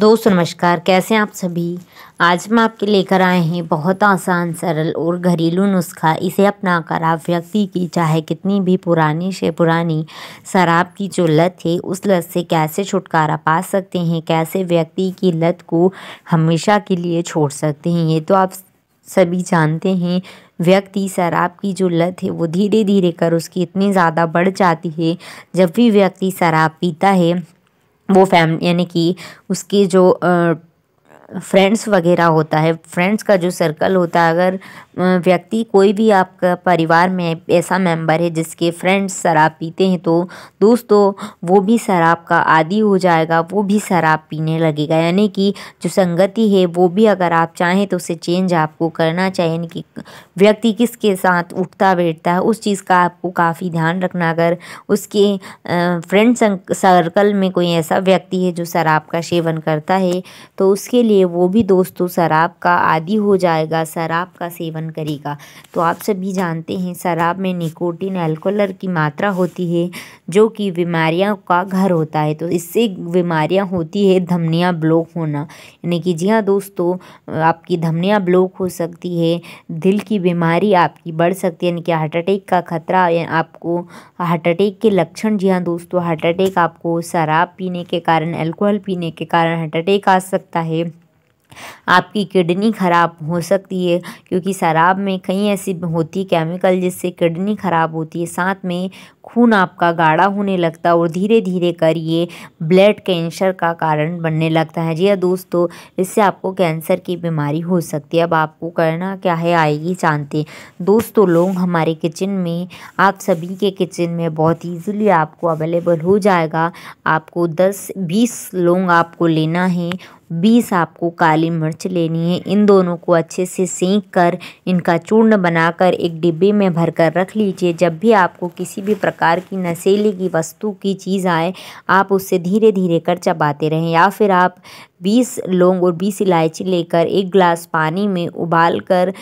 दोस्तों नमस्कार कैसे हैं आप सभी आज मैं आपके लेकर आए हैं बहुत आसान सरल और घरेलू नुस्खा इसे अपनाकर आप व्यक्ति की चाहे कितनी भी पुरानी से पुरानी शराब की जो लत है उस लत से कैसे छुटकारा पा सकते हैं कैसे व्यक्ति की लत को हमेशा के लिए छोड़ सकते हैं ये तो आप सभी जानते हैं व्यक्ति शराब की जो लत है वो धीरे धीरे कर उसकी इतनी ज़्यादा बढ़ जाती है जब भी व्यक्ति शराब पीता है वो फैम यानी कि उसकी जो फ्रेंड्स वगैरह होता है फ्रेंड्स का जो सर्कल होता है अगर व्यक्ति कोई भी आपका परिवार में ऐसा मेंबर है जिसके फ्रेंड्स शराब पीते हैं तो दोस्तों वो भी शराब का आदि हो जाएगा वो भी शराब पीने लगेगा यानी कि जो संगति है वो भी अगर आप चाहें तो उसे चेंज आपको करना चाहिए यानी कि व्यक्ति किसके साथ उठता बैठता है उस चीज़ का आपको काफ़ी ध्यान रखना अगर उसके फ्रेंड सर्कल में कोई ऐसा व्यक्ति है जो शराब का सेवन करता है तो उसके लिए है वो भी दोस्तों शराब का आदि हो जाएगा शराब का सेवन करेगा तो आप सभी जानते हैं शराब में निकोटिन एल्कोलर की मात्रा होती है जो कि बीमारियों का घर होता है तो इससे बीमारियां होती है धमनियाँ ब्लॉक होना यानी कि जी हाँ दोस्तों आपकी धमनियाँ ब्लॉक हो सकती है दिल की बीमारी आपकी बढ़ सकती है यानी कि हार्ट अटैक का खतरा आपको हार्ट अटैक के लक्षण जी हाँ दोस्तों हार्ट अटैक आपको शराब पीने के कारण एल्कोहल पीने के कारण हार्ट अटैक आ सकता है आपकी किडनी ख़राब हो सकती है क्योंकि शराब में कई ऐसी होती केमिकल जिससे किडनी ख़राब होती है साथ में खून आपका गाढ़ा होने लगता है और धीरे धीरे कर ये ब्लड कैंसर का कारण बनने लगता है जी हाँ दोस्तों इससे आपको कैंसर की बीमारी हो सकती है अब आपको करना क्या है आएगी जानते दोस्तों लोग हमारे किचन में आप सभी के किचन में बहुत ईजिली आपको अवेलेबल हो जाएगा आपको दस बीस लोग आपको लेना है बीस आपको काली मिर्च लेनी है इन दोनों को अच्छे से सेंक कर इनका चूर्ण बनाकर एक डिब्बे में भरकर रख लीजिए जब भी आपको किसी भी प्रकार की नशेली की वस्तु की चीज़ आए आप उससे धीरे धीरे कर चबाते रहें या फिर आप बीस लौंग और बीस इलायची लेकर एक गिलास पानी में उबाल कर